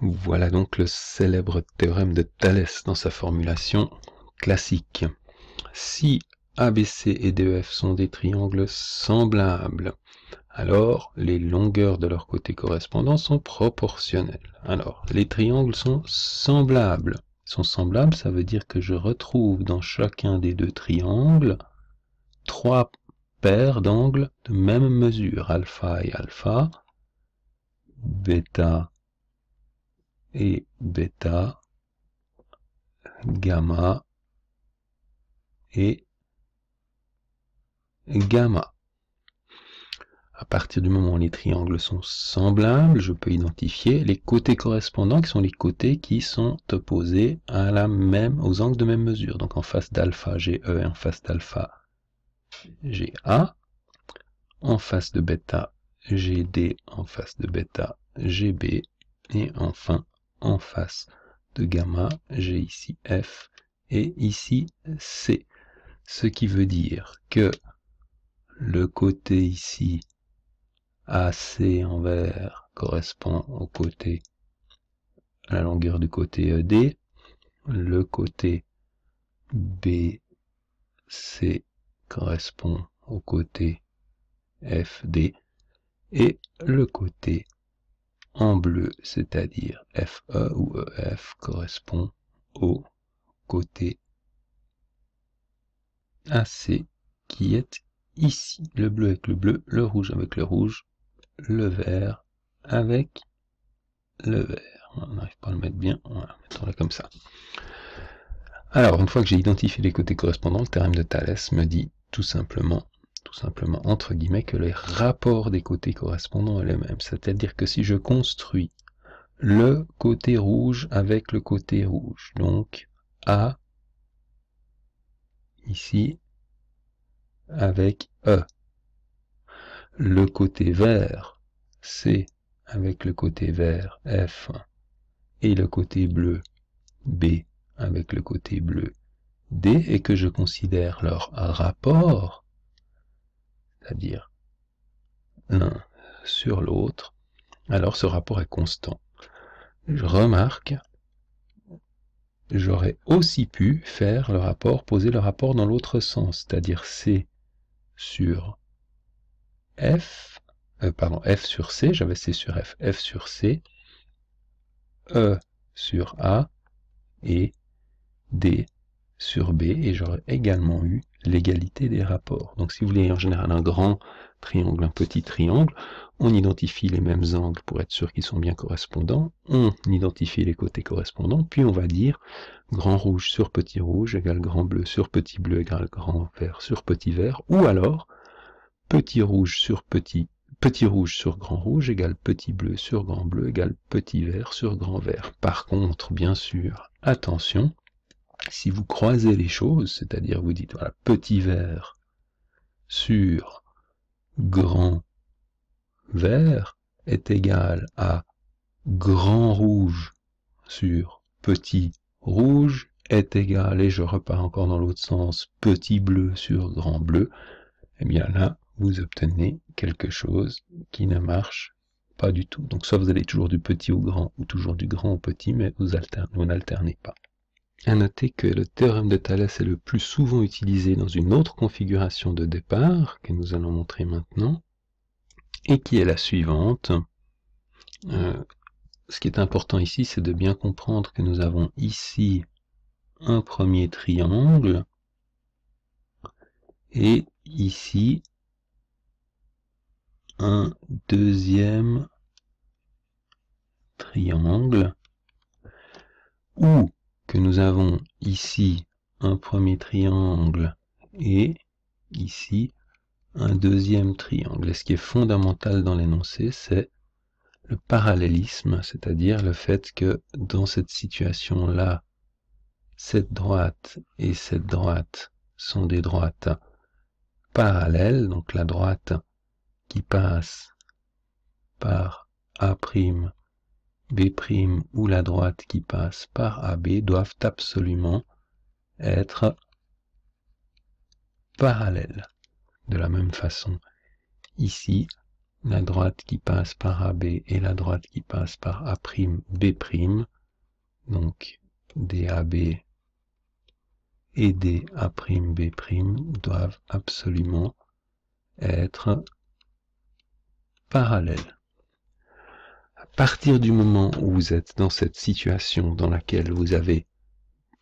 Voilà donc le célèbre théorème de Thalès dans sa formulation classique. Si ABC et DEF sont des triangles semblables, alors les longueurs de leurs côtés correspondants sont proportionnelles. Alors, les triangles sont semblables. sont semblables, ça veut dire que je retrouve dans chacun des deux triangles trois paires d'angles de même mesure, alpha et alpha, bêta et bêta, gamma et gamma. À partir du moment où les triangles sont semblables, je peux identifier les côtés correspondants qui sont les côtés qui sont opposés à la même, aux angles de même mesure. Donc en face d'alpha GE et en face d'alpha GA, en face de bêta GD, en face de bêta GB et enfin en face de gamma, j'ai ici F et ici C. Ce qui veut dire que le côté ici AC en vert correspond au côté, à la longueur du côté ED. Le côté BC correspond au côté FD. Et le côté en bleu, c'est-à-dire FE ou EF correspond au côté AC qui est ici. Le bleu avec le bleu, le rouge avec le rouge, le vert avec le vert. On n'arrive pas à le mettre bien, on va le comme ça. Alors, une fois que j'ai identifié les côtés correspondants, le théorème de Thalès me dit tout simplement tout simplement entre guillemets que les rapports des côtés correspondants à les mêmes. C'est-à-dire que si je construis le côté rouge avec le côté rouge, donc A ici avec E, le côté vert C avec le côté vert F et le côté bleu B avec le côté bleu D et que je considère leur rapport c'est-à-dire l'un sur l'autre, alors ce rapport est constant. Je remarque, j'aurais aussi pu faire le rapport, poser le rapport dans l'autre sens, c'est-à-dire C sur F, euh, pardon, F sur C, j'avais C sur F, F sur C, E sur A et D sur B et j'aurais également eu l'égalité des rapports. Donc si vous voulez en général un grand triangle, un petit triangle, on identifie les mêmes angles pour être sûr qu'ils sont bien correspondants, on identifie les côtés correspondants, puis on va dire grand rouge sur petit rouge égale grand bleu sur petit bleu égale grand vert sur petit vert, ou alors petit rouge sur petit petit rouge sur grand rouge égale petit bleu sur grand bleu égale petit vert sur grand vert. Par contre, bien sûr, attention, si vous croisez les choses, c'est-à-dire vous dites, voilà, petit vert sur grand vert est égal à grand rouge sur petit rouge est égal, et je repars encore dans l'autre sens, petit bleu sur grand bleu, et eh bien là, vous obtenez quelque chose qui ne marche pas du tout. Donc soit vous allez toujours du petit au grand, ou toujours du grand au petit, mais vous, vous n'alternez pas. A noter que le théorème de Thalès est le plus souvent utilisé dans une autre configuration de départ, que nous allons montrer maintenant, et qui est la suivante. Euh, ce qui est important ici, c'est de bien comprendre que nous avons ici un premier triangle, et ici un deuxième triangle, où que nous avons ici un premier triangle et ici un deuxième triangle. Et ce qui est fondamental dans l'énoncé, c'est le parallélisme, c'est-à-dire le fait que dans cette situation-là, cette droite et cette droite sont des droites parallèles, donc la droite qui passe par A' B' ou la droite qui passe par AB doivent absolument être parallèles. De la même façon, ici, la droite qui passe par AB et la droite qui passe par A'B', donc DAB et DA'B' doivent absolument être parallèles partir du moment où vous êtes dans cette situation dans laquelle vous avez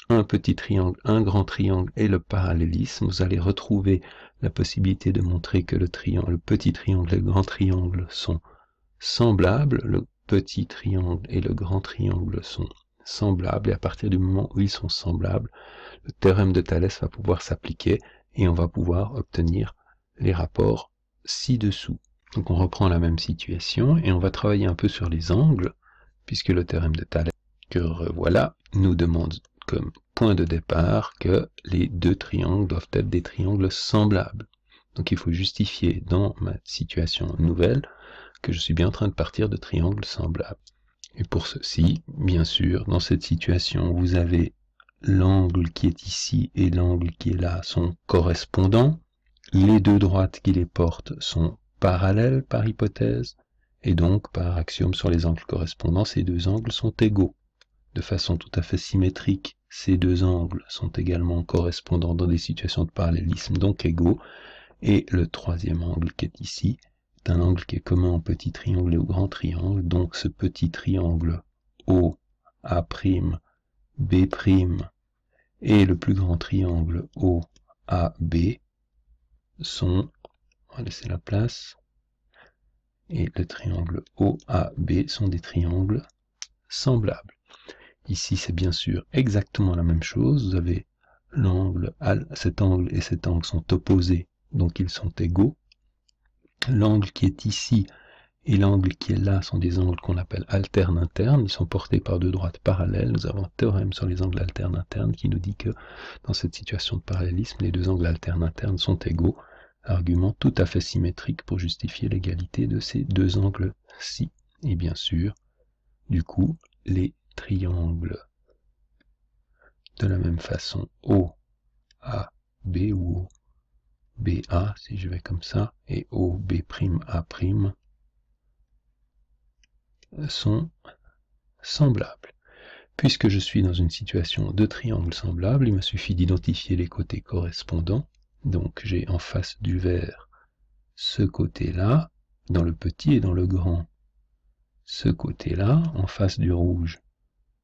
un petit triangle, un grand triangle et le parallélisme, vous allez retrouver la possibilité de montrer que le petit triangle et le grand triangle sont semblables, le petit triangle et le grand triangle sont semblables, et à partir du moment où ils sont semblables, le théorème de Thalès va pouvoir s'appliquer et on va pouvoir obtenir les rapports ci-dessous. Donc on reprend la même situation et on va travailler un peu sur les angles, puisque le théorème de Thalès, que revoilà, nous demande comme point de départ que les deux triangles doivent être des triangles semblables. Donc il faut justifier dans ma situation nouvelle que je suis bien en train de partir de triangles semblables. Et pour ceci, bien sûr, dans cette situation, vous avez l'angle qui est ici et l'angle qui est là sont correspondants. Les deux droites qui les portent sont parallèles par hypothèse, et donc par axiome sur les angles correspondants, ces deux angles sont égaux. De façon tout à fait symétrique, ces deux angles sont également correspondants dans des situations de parallélisme, donc égaux. Et le troisième angle qui est ici est un angle qui est commun au petit triangle et au grand triangle, donc ce petit triangle O, A', B' et le plus grand triangle O, A, B sont on va laisser la place. Et le triangle OAB sont des triangles semblables. Ici, c'est bien sûr exactement la même chose. Vous avez l'angle, cet angle et cet angle sont opposés, donc ils sont égaux. L'angle qui est ici et l'angle qui est là sont des angles qu'on appelle alternes internes. Ils sont portés par deux droites parallèles. Nous avons un théorème sur les angles alternes internes qui nous dit que dans cette situation de parallélisme, les deux angles alternes internes sont égaux argument tout à fait symétrique pour justifier l'égalité de ces deux angles-ci, et bien sûr, du coup, les triangles. De la même façon, O, A, B ou O, BA, si je vais comme ça, et O, sont semblables. Puisque je suis dans une situation de triangles semblables, il me suffit d'identifier les côtés correspondants donc j'ai en face du vert ce côté-là, dans le petit et dans le grand. Ce côté-là, en face du rouge,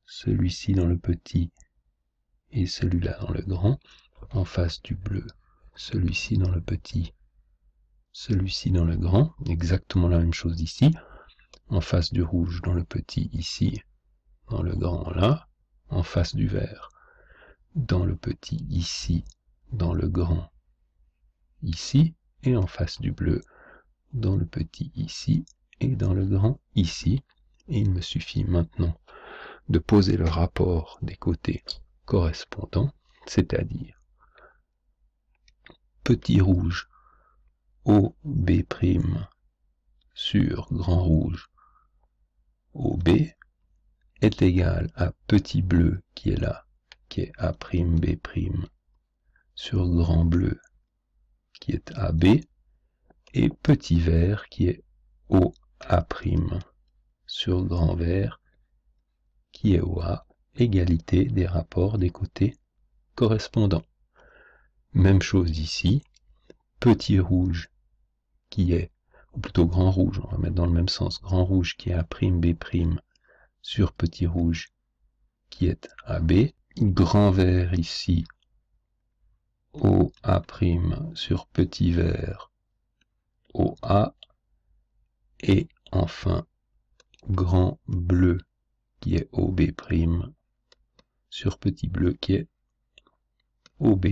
celui-ci dans le petit et celui-là dans le grand, en face du bleu, celui-ci dans le petit, celui-ci dans le grand, exactement la même chose ici, en face du rouge dans le petit ici, dans le grand là, en face du vert, dans le petit ici, dans le grand ici et en face du bleu, dans le petit ici et dans le grand ici. il me suffit maintenant de poser le rapport des côtés correspondants, c'est-à-dire petit rouge OB' sur grand rouge OB est égal à petit bleu qui est là, qui est A'B' sur grand bleu qui est AB, et petit vert qui est OA', sur grand vert qui est OA, égalité des rapports des côtés correspondants. Même chose ici, petit rouge qui est, ou plutôt grand rouge, on va mettre dans le même sens, grand rouge qui est A'B' sur petit rouge qui est AB, grand vert ici OA' sur petit vert OA et enfin grand bleu qui est OB' sur petit bleu qui est OB.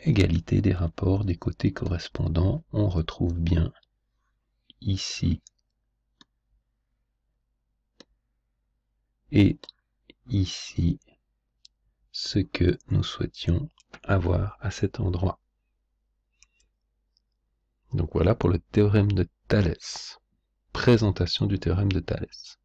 Égalité des rapports des côtés correspondants, on retrouve bien ici et ici ce que nous souhaitions avoir à cet endroit. Donc voilà pour le théorème de Thalès. Présentation du théorème de Thalès.